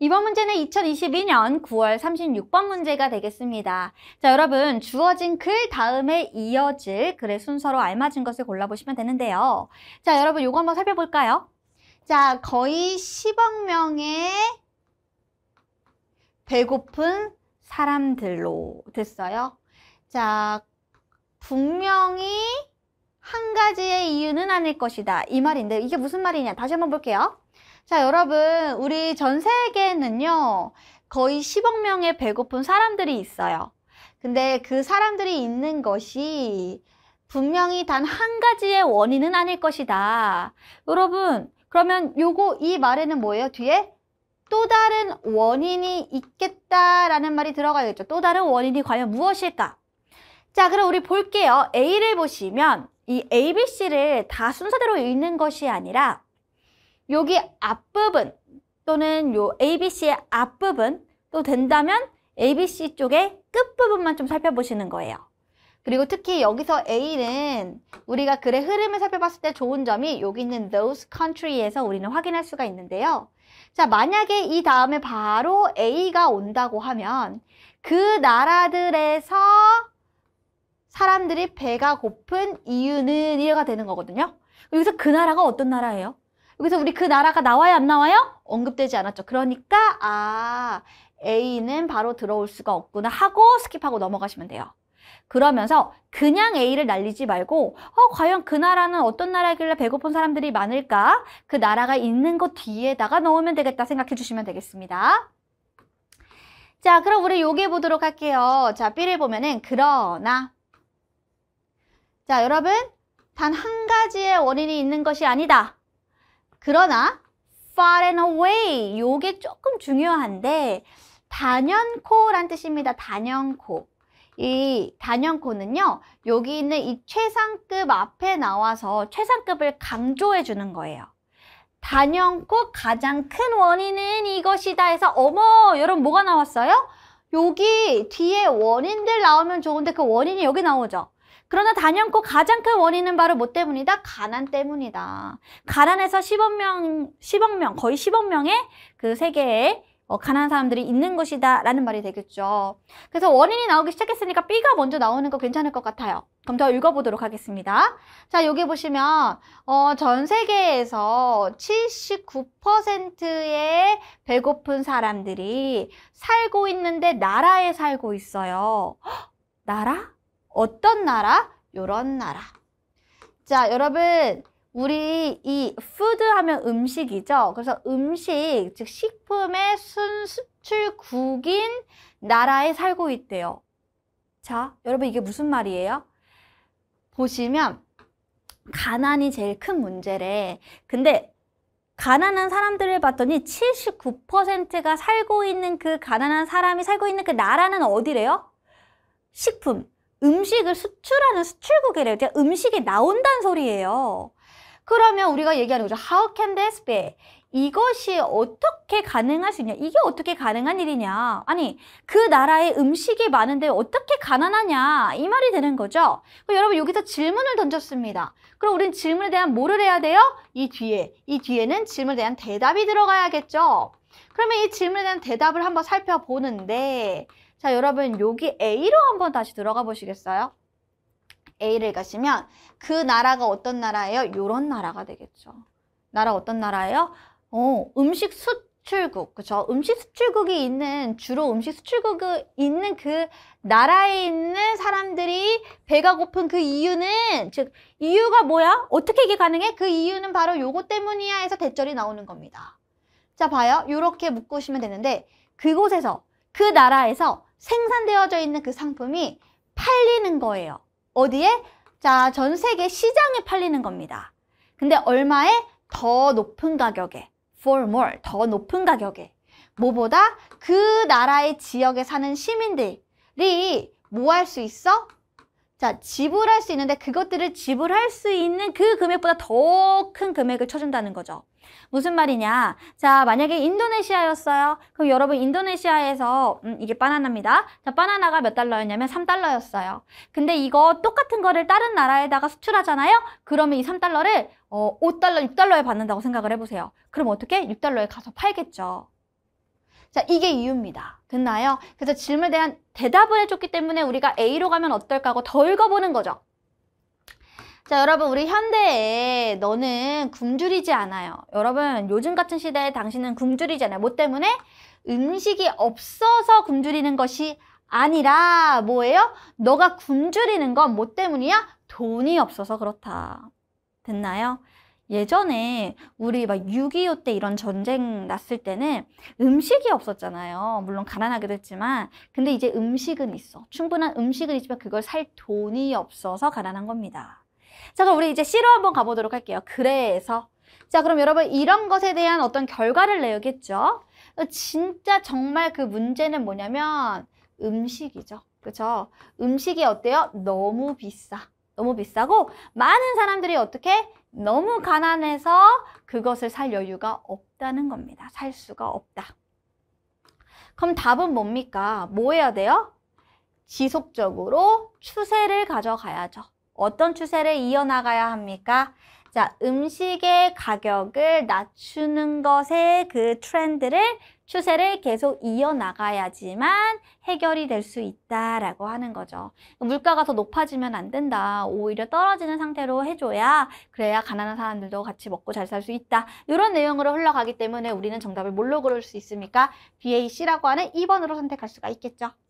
이번 문제는 2022년 9월 36번 문제가 되겠습니다. 자, 여러분 주어진 글 다음에 이어질 글의 순서로 알맞은 것을 골라보시면 되는데요. 자, 여러분 이거 한번 살펴볼까요? 자, 거의 10억 명의 배고픈 사람들로 됐어요. 자, 분명히 한 가지의 이유는 아닐 것이다. 이 말인데 이게 무슨 말이냐. 다시 한번 볼게요. 자, 여러분, 우리 전 세계에는요, 거의 10억 명의 배고픈 사람들이 있어요. 근데 그 사람들이 있는 것이 분명히 단 한 가지의 원인은 아닐 것이다. 여러분, 그러면 요거, 이 말에는 뭐예요? 뒤에 또 다른 원인이 있겠다라는 말이 들어가겠죠. 또 다른 원인이 과연 무엇일까? 자, 그럼 우리 볼게요. A를 보시면 이 ABC를 다 순서대로 읽는 것이 아니라 여기 앞부분 또는 요 ABC의 앞부분 또 된다면 ABC 쪽의 끝부분만 좀 살펴보시는 거예요. 그리고 특히 여기서 A는 우리가 글의 흐름을 살펴봤을 때 좋은 점이 여기 있는 those country에서 우리는 확인할 수가 있는데요. 자, 만약에 이 다음에 바로 A가 온다고 하면 그 나라들에서 사람들이 배가 고픈 이유는 이해가 되는 거거든요. 여기서 그 나라가 어떤 나라예요? 여기서 우리 그 나라가 나와요 안 나와요? 언급되지 않았죠. 그러니까 아 A는 바로 들어올 수가 없구나 하고 스킵하고 넘어가시면 돼요. 그러면서 그냥 A를 날리지 말고 어 과연 그 나라는 어떤 나라길래 배고픈 사람들이 많을까? 그 나라가 있는 곳 뒤에다가 넣으면 되겠다 생각해 주시면 되겠습니다. 자 그럼 우리 요게 보도록 할게요. 자 B를 보면은 그러나 자 여러분 단 한 가지의 원인이 있는 것이 아니다. 그러나 far and away 요게 조금 중요한데 단연코란 뜻입니다. 단연코. 이 단연코는요. 여기 있는 이 최상급 앞에 나와서 최상급을 강조해 주는 거예요. 단연코 가장 큰 원인은 이것이다 해서 어머 여러분 뭐가 나왔어요? 여기 뒤에 원인들 나오면 좋은데 그 원인이 여기 나오죠. 그러나 단연코 가장 큰 원인은 바로 뭐 때문이다? 가난 때문이다. 가난에서 10억 명, 10억 명, 거의 10억 명의 그 세계에 어, 가난한 사람들이 있는 것이다 라는 말이 되겠죠. 그래서 원인이 나오기 시작했으니까 B가 먼저 나오는 거 괜찮을 것 같아요. 그럼 더 읽어보도록 하겠습니다. 자, 여기 보시면 어, 전 세계에서 79%의 배고픈 사람들이 살고 있는데 나라에 살고 있어요. 헉, 나라? 어떤 나라? 요런 나라. 자, 여러분 우리 이 푸드 하면 음식이죠. 그래서 음식, 즉 식품의 순수출국인 나라에 살고 있대요. 자, 여러분 이게 무슨 말이에요? 보시면 가난이 제일 큰 문제래. 근데 가난한 사람들을 봤더니 79%가 살고 있는 그 가난한 사람이 살고 있는 그 나라는 어디래요? 식품, 음식을 수출하는 수출국이래요. 그러 음식이 나온다는 소리예요. 그러면 우리가 얘기하는 거죠. How can this be? 이것이 어떻게 가능할 수 있냐? 이게 어떻게 가능한 일이냐? 아니, 그 나라에 음식이 많은데 어떻게 가난하냐? 이 말이 되는 거죠. 여러분, 여기서 질문을 던졌습니다. 그럼 우린 질문에 대한 뭐를 해야 돼요? 이 뒤에, 이 뒤에는 질문에 대한 대답이 들어가야겠죠. 그러면 이 질문에 대한 대답을 한번 살펴보는데 자 여러분 여기 A로 한번 다시 들어가 보시겠어요? A를 가시면 그 나라가 어떤 나라예요? 요런 나라가 되겠죠. 나라 어떤 나라예요? 어, 음식 수출국, 그쵸? 음식 수출국이 있는, 주로 음식 수출국이 있는 그 나라에 있는 사람들이 배가 고픈 그 이유는, 즉, 이유가 뭐야? 어떻게 이게 가능해? 그 이유는 바로 요거 때문이야 해서 대절이 나오는 겁니다. 자, 봐요. 이렇게 묶으시면 되는데 그곳에서, 그 나라에서 생산되어져 있는 그 상품이 팔리는 거예요. 어디에? 자, 전 세계 시장에 팔리는 겁니다. 근데 얼마에? 더 높은 가격에. for more, 더 높은 가격에. 뭐보다 그 나라의 지역에 사는 시민들이 뭐 할 수 있어? 자, 지불할 수 있는데 그것들을 지불할 수 있는 그 금액보다 더 큰 금액을 쳐준다는 거죠. 무슨 말이냐? 자, 만약에 인도네시아였어요. 그럼 여러분 인도네시아에서 음, 이게 바나나입니다. 자, 바나나가 몇 달러였냐면 3달러였어요. 근데 이거 똑같은 거를 다른 나라에다가 수출하잖아요. 그러면 이 3달러를 어, 5달러, 6달러에 받는다고 생각을 해보세요. 그럼 어떻게? 6달러에 가서 팔겠죠. 자, 이게 이유입니다. 됐나요? 그래서 질문에 대한 대답을 해줬기 때문에 우리가 A로 가면 어떨까 하고 더 읽어보는 거죠. 자 여러분 우리 현대에 너는 굶주리지 않아요 여러분 요즘 같은 시대에 당신은 굶주리지 않아요 뭐 때문에? 음식이 없어서 굶주리는 것이 아니라 뭐예요? 너가 굶주리는 건 뭐 때문이야? 돈이 없어서 그렇다 됐나요? 예전에 우리 막 6.25 때 이런 전쟁 났을 때는 음식이 없었잖아요. 물론 가난하기도 했지만 근데 이제 음식은 있어. 충분한 음식은 있지만 그걸 살 돈이 없어서 가난한 겁니다. 자, 그럼 우리 이제 C로 한번 가보도록 할게요. 그래서. 자, 그럼 여러분 이런 것에 대한 어떤 결과를 내야겠죠? 진짜 정말 그 문제는 뭐냐면 음식이죠. 그쵸 음식이 어때요? 너무 비싸. 너무 비싸고 많은 사람들이 어떻게 너무 가난해서 그것을 살 여유가 없다는 겁니다. 살 수가 없다. 그럼 답은 뭡니까? 뭐 해야 돼요? 지속적으로 추세를 가져가야죠. 어떤 추세를 이어나가야 합니까? 자, 음식의 가격을 낮추는 것의 그 트렌드를 추세를 계속 이어나가야지만 해결이 될 수 있다라고 하는 거죠. 물가가 더 높아지면 안 된다. 오히려 떨어지는 상태로 해줘야 그래야 가난한 사람들도 같이 먹고 잘 살 수 있다. 이런 내용으로 흘러가기 때문에 우리는 정답을 뭘로 고를 수 있습니까? BAC라고 하는 2번으로 선택할 수가 있겠죠.